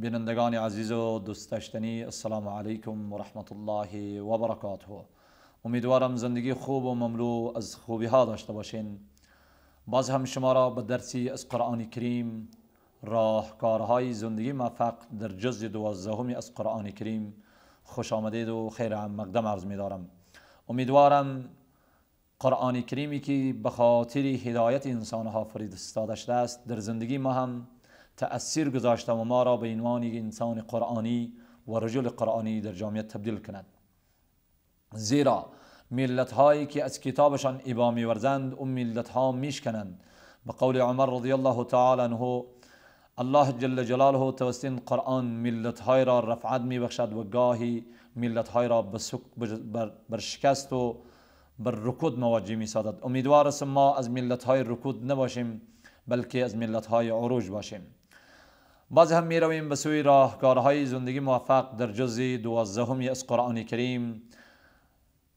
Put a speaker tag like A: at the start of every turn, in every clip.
A: بینندگان عزیز و دوست داشتنی السلام علیکم و رحمت الله و برکاته امیدوارم زندگی خوب و مملو از خوبی ها داشته باشین باز هم شما را به درسی از قرآن کریم راهکارهای زندگی موفق در جز دوازدهم از قرآن کریم خوش آمدید و خیر مقدم عرض می دارم امیدوارم قرآن کریمی که به خاطر هدایت ها فرید شده است در زندگی ما هم تأثیر گذاشته و ما را به عنوان انسان قرآنی و رجل قرآنی در جامعه تبدیل کند زیرا ملت هایی که از کتابشان ایبا میورزند اون ملت ها میشکنند به قول عمر رضی الله تعالی عنه الله جل جلاله توسط قرآن ملت های را رفعت میبخشد و گاهی ملت های را بر شکست و بر رکود مواجه می امیدوار ما از ملت های رکود نباشیم بلکه از ملت های عروج باشیم باز هم می رویم به سوی راهکارهای زندگی موفق در جز دوازدهم از قرآن کریم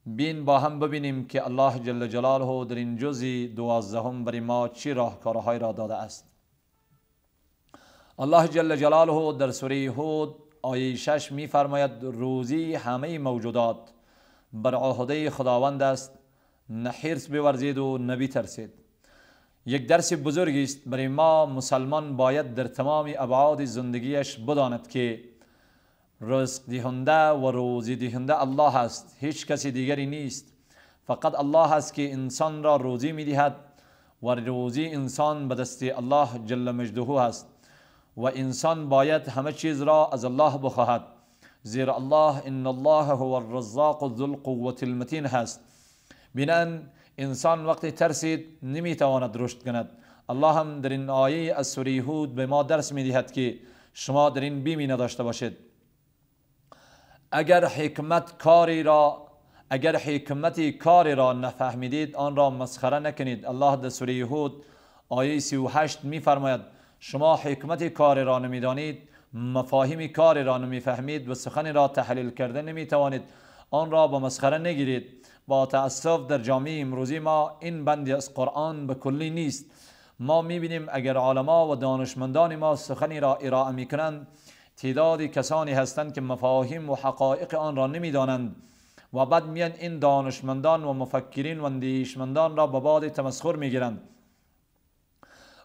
A: بین با هم ببینیم که الله جل جلاله در این جز دوازدهم برای ما چی راهکارهای را داده است الله جل جلاله در سوره هود آیه 6 می فرماید روزی همه موجودات بر عهده خداوند است نه حرص بورزید و نبی ترسید یک درس بزرگی است برای ما مسلمان باید در تمام ابعاد زندگیش بداند که رزق دهنده و روزی دهنده الله است هیچ کسی دیگری نیست فقط الله است که انسان را روزی میدهد و روزی انسان به دست الله جل مجده است و انسان باید همه چیز را از الله بخواهد زیرا الله ان الله هو الرزاق ذو القوة المتین هست بنان انسان وقتی ترسید نمیتواند رشد کند الله هم در این آیه از سوره هود به ما درس میدهد که شما در این بیمی نداشته باشید اگر حکمت کاری را اگر حکمتی کاری را نفهمیدید آن را مسخره نکنید الله در سوره هود آیه 38 میفرماید شما حکمت کاری را نمیدانید مفاهیم کاری را نمیفهمید و سخنی را تحلیل کرده نمیتوانید آن را با مسخره نگیرید با تأسف در جامعه امروزی ما این بندی از قرآن به کلی نیست ما میبینیم اگر علما و دانشمندان ما سخنی را ارائه میکنند تعدادی کسانی هستند که مفاهیم و حقایق آن را نمیدانند و بعد میان این دانشمندان و مفکرین و اندیشمندان را به باد تمسخر میگیرند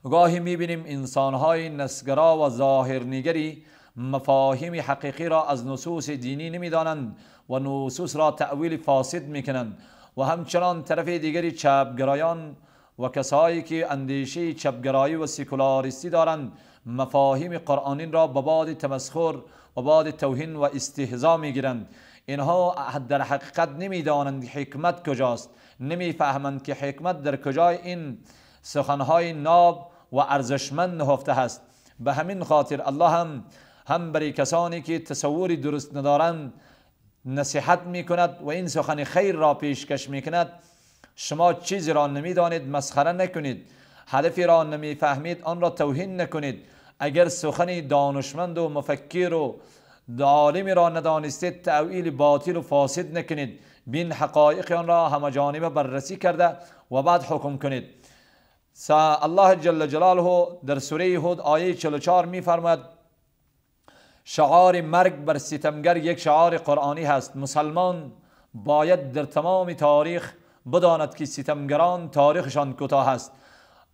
A: گاهی میبینیم های نسگرا و ظاهرنگری مفاهیم حقیقی را از نصوص دینی نمیدانند و نصوص را تعویل فاسد میکنند و همچنان طرف دیگری چپگرایان و کسایی که اندیشه چپگرایی و سیکولاریستی دارند مفاهیم قرآنین را به باد تمسخر و باد توهین و استهزا میگیرند اینها در حقیقت نمیدانند حکمت کجاست نمیفهمند که حکمت در کجای این سخنهای ناب و ارزشمند نهفته است به همین خاطر الله هم هم برای کسانی که تصور درست ندارند نصیحت می کند و این سخن خیر را پیشکش می کند شما چیزی را نمیدانید مسخره نکنید هدفی را نمیفهمید آن را توهین نکنید اگر سخن دانشمند و مفکر و عالمی را ندانستید تعویل باطل و فاسد نکنید بین حقایق آن را همه جانبه بررسی کرده و بعد حکم کنید الله جل جلاله در سوره هود آیه 44 میفرماید شعار مرگ بر ستمگر یک شعار قرآنی هست مسلمان باید در تمام تاریخ بداند که ستمگران تاریخشان کوتاه است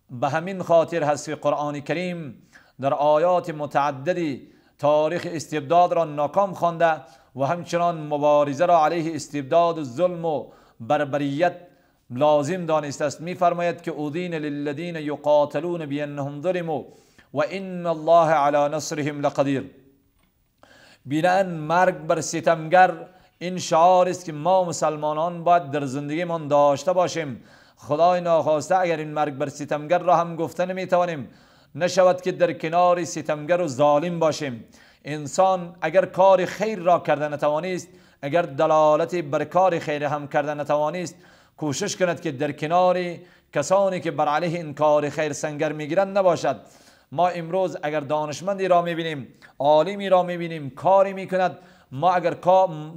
A: به همین خاطر هست که قرآن کریم در آیات متعددی تاریخ استبداد را ناکام خوانده و همچنان مبارزه را علیه استبداد و ظلم و بربریت لازم دانست است میفرماید که اودین للذین یقاتلون بینهم ظلموا و ان الله علی نصرهم لقدیر بینن مرگ بر ستمگر این شعار است که ما مسلمانان باید در زندگیمان داشته باشیم خدای ناخواسته اگر این مرگ بر ستمگر را هم گفته نمیتوانیم نشود که در کنار ستمگر و ظالم باشیم انسان اگر کار خیر را کرده نتوانیست اگر دلالت بر کار خیر هم کرده نتوانیست کوشش کند که در کنار کسانی که بر علیه این کار خیر سنگر میگیرند نباشد ما امروز اگر دانشمندی را میبینیم عالمی را میبینیم کاری میکند ما اگر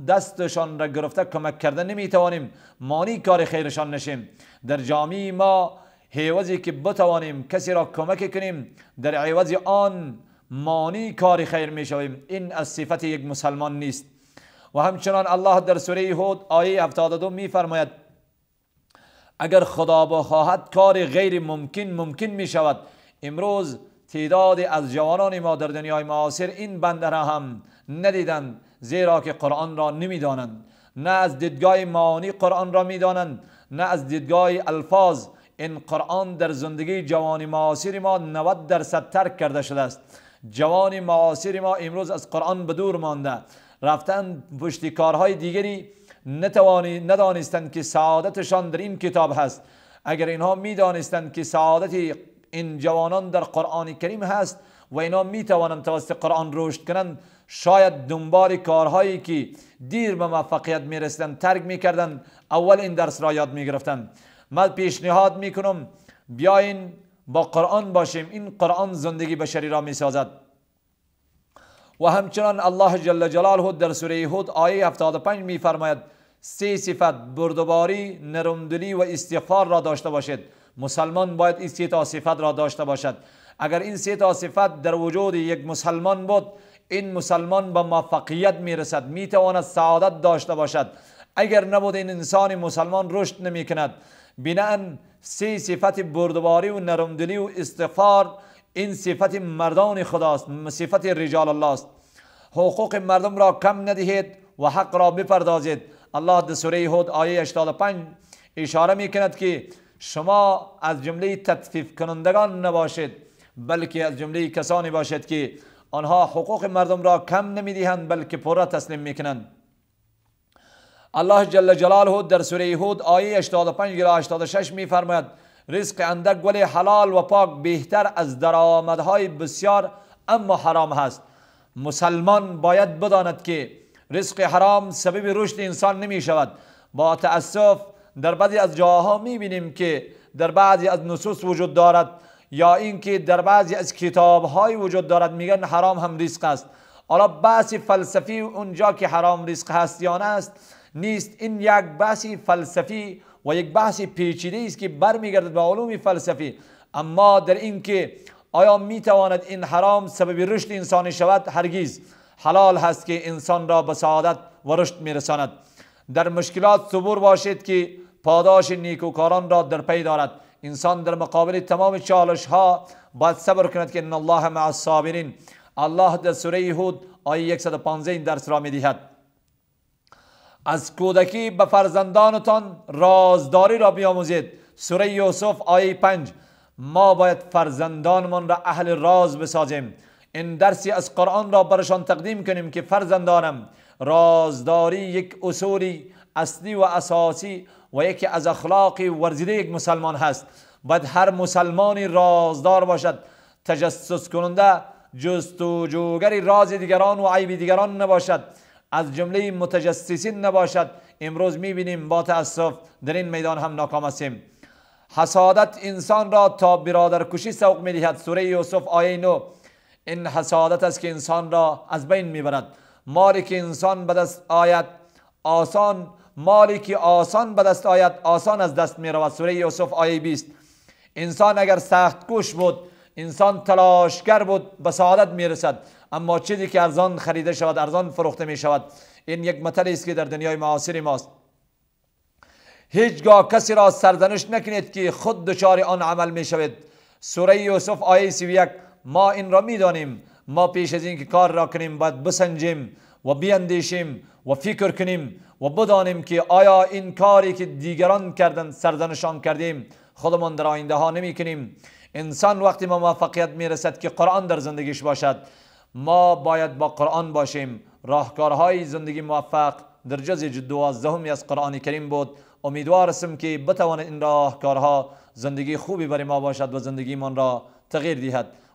A: دستشان را گرفته کمک کرده نمیتوانیم مانی کار خیرشان نشیم در جامعه ما حیوزی که بتوانیم کسی را کمک کنیم در عوض آن مانی کار خیر میشویم این از صفت یک مسلمان نیست و همچنان الله در سوره هود آیه 72 میفرماید اگر خدا بخواهد کار غیر ممکن ممکن می شود امروز تعداد از جوانان ما در دنیای معاصر این بنده را هم ندیدند زیرا که قرآن را نمیدانند نه از دیدگاه معانی قرآن را میدانند نه از دیدگاه الفاظ این قرآن در زندگی جوان معاصر ما 90 درصد ترک کرده شده است جوان معاصر ما امروز از قرآن به دور مانده رفتن پشت کارهای دیگری نتوانی ندانستند که سعادتشان در این کتاب هست اگر اینها میدانستند که سعادت این جوانان در قرآن کریم هست و اینا می توانند توسط قرآن رشد کنند شاید دنبال کارهایی که دیر به موفقیت می رسیدند ترک می اول این درس را یاد می گرفتند من پیشنهاد میکنم کنم بیاین با قرآن باشیم این قرآن زندگی بشری را میسازد و همچنان الله جل جلاله در سوره هود آیه 75 میفرماید سه صفت بردباری نرمدلی و استغفار را داشته باشد مسلمان باید این سه تا صفت را داشته باشد اگر این سه تا صفت در وجود یک مسلمان بود این مسلمان به موفقیت میرسد میتواند سعادت داشته باشد اگر نبود این انسان مسلمان رشد نمی کند بناً سه صفت بردباری و نرمدلی و استغفار این صفت مردان خداست صفت رجال الله است حقوق مردم را کم ندهید و حق را بپردازید الله در سوره هود آیه 85 اشاره می کند که شما از جمله تطفیف کنندگان نباشید بلکه از جمله کسانی باشید که آنها حقوق مردم را کم نمی دهند بلکه پورا تسلیم می کنند الله جل جلاله در سوره هود آیه 85 86 می فرماید رزق اندک ولی حلال و پاک بهتر از درآمدهای بسیار اما حرام هست مسلمان باید بداند که رزق حرام سبب رشد انسان نمی شود با تأسف در بعضی از جاها می بینیم که در بعضی از نصوص وجود دارد یا اینکه در بعضی از کتاب های وجود دارد میگن حرام هم رزق است حالا بحث فلسفی اونجا که حرام رزق هست یا است نیست این یک بحث فلسفی و یک بحث پیچیده است که برمیگردد به علوم فلسفی اما در اینکه آیا میتواند این حرام سبب رشد انسانی شود هرگز حلال هست که انسان را به سعادت و رشد میرساند در مشکلات صبور باشید که پاداش نیکوکاران را در پی دارد انسان در مقابل تمام چالش ها باید صبر کند که ان الله مع الصابرین الله در سوره هود آیه 115 این درس را میدهد از کودکی به فرزندانتان رازداری را بیاموزید سوره یوسف آیه 5 ما باید فرزندانمان را اهل راز بسازیم این درسی از قرآن را برشان تقدیم کنیم که فرزندانم رازداری یک اصولی اصلی و اساسی و یکی از اخلاقی ورزیده یک مسلمان هست باید هر مسلمانی رازدار باشد تجسس کننده جستوجوگری راز دیگران و عیب دیگران نباشد از جمله متجسسین نباشد امروز میبینیم با تاسف در این میدان هم ناکام هستیم حسادت انسان را تا برادرکشی سوق میدهد سوره یوسف آیه نو این حسادت است که انسان را از بین میبرد مالی که انسان به دست آید آسان مالی که آسان به دست آید آسان از دست می رود سوره یوسف آیه 20 انسان اگر سخت کوش بود انسان تلاشگر بود به سعادت می رسد اما چیزی که ارزان خریده شود ارزان فروخته می شود این یک مطلی است که در دنیای معاصر ماست هیچگاه کسی را سرزنش نکنید که خود دچار آن عمل می شود سوره یوسف آیه 31 ما این را میدانیم ما پیش از اینکه کار را کنیم باید بسنجیم و بیاندیشیم و فکر کنیم و بدانیم که آیا این کاری که دیگران کردن سرزنشان کردیم خودمان در آینده ها نمی کنیم انسان وقتی ما موفقیت می رسد که قرآن در زندگیش باشد ما باید با قرآن باشیم راهکارهای زندگی موفق در جز دوازدهمی از قرآن کریم بود امیدوار هستم که بتواند این راهکارها زندگی خوبی برای ما باشد و زندگیمان را تغییر دهد